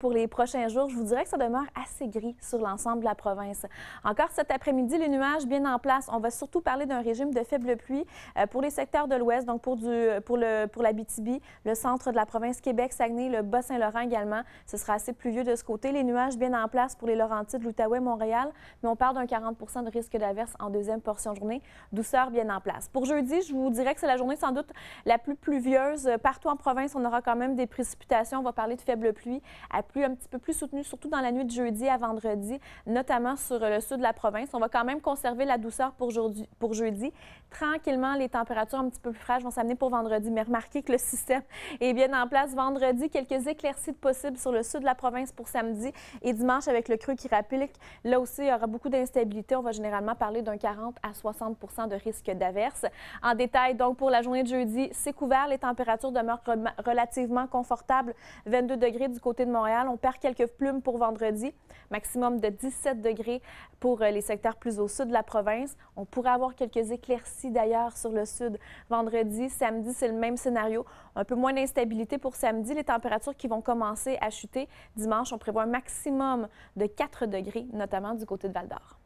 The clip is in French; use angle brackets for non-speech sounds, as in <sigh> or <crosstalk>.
Pour les prochains jours, je vous dirais que ça demeure assez gris sur l'ensemble de la province. Encore cet après-midi, les nuages bien en place. On va surtout parler d'un régime de faible pluie euh, pour les secteurs de l'ouest, donc pour, du, pour, le, pour la BTB, le centre de la province Québec, Saguenay, le Bas-Saint-Laurent également. Ce sera assez pluvieux de ce côté. Les nuages bien en place pour les Laurentides, l'Outaouais, Montréal, mais on parle d'un 40 de risque d'averse en deuxième portion de journée. Douceur bien en place. Pour jeudi, je vous dirais que c'est la journée sans doute la plus pluvieuse. Euh, partout en province, on aura quand même des précipitations. On va parler de faible pluie. Plus un petit peu plus soutenu, surtout dans la nuit de jeudi à vendredi, notamment sur le sud de la province. On va quand même conserver la douceur pour, jeudi. Pour jeudi. Tranquillement, les températures un petit peu plus fraîches vont s'amener pour vendredi. Mais remarquez que le <laughs> système est bien en place. Vendredi, quelques éclaircies possibles sur le sud de la province pour samedi et dimanche avec le creux qui rapplique. Là aussi, il y aura beaucoup d'instabilité. On va généralement parler d'un 40 à 60 de risque d'averse. En détail, donc, pour la journée de jeudi, c'est couvert. Les températures demeurent relativement confortables. 22 degrés du côté de Montréal. On perd quelques plumes pour vendredi, maximum de 17 degrés pour euh, les secteurs plus au sud de la province. On pourrait avoir quelques éclaircies d'ailleurs sur le sud vendredi. Samedi, c'est le même scénario. Un peu moins d'instabilité pour samedi. Les températures qui vont commencer à chuter. Dimanche, on prévoit un maximum de 4 degrés, notamment du côté de Val-d'Or.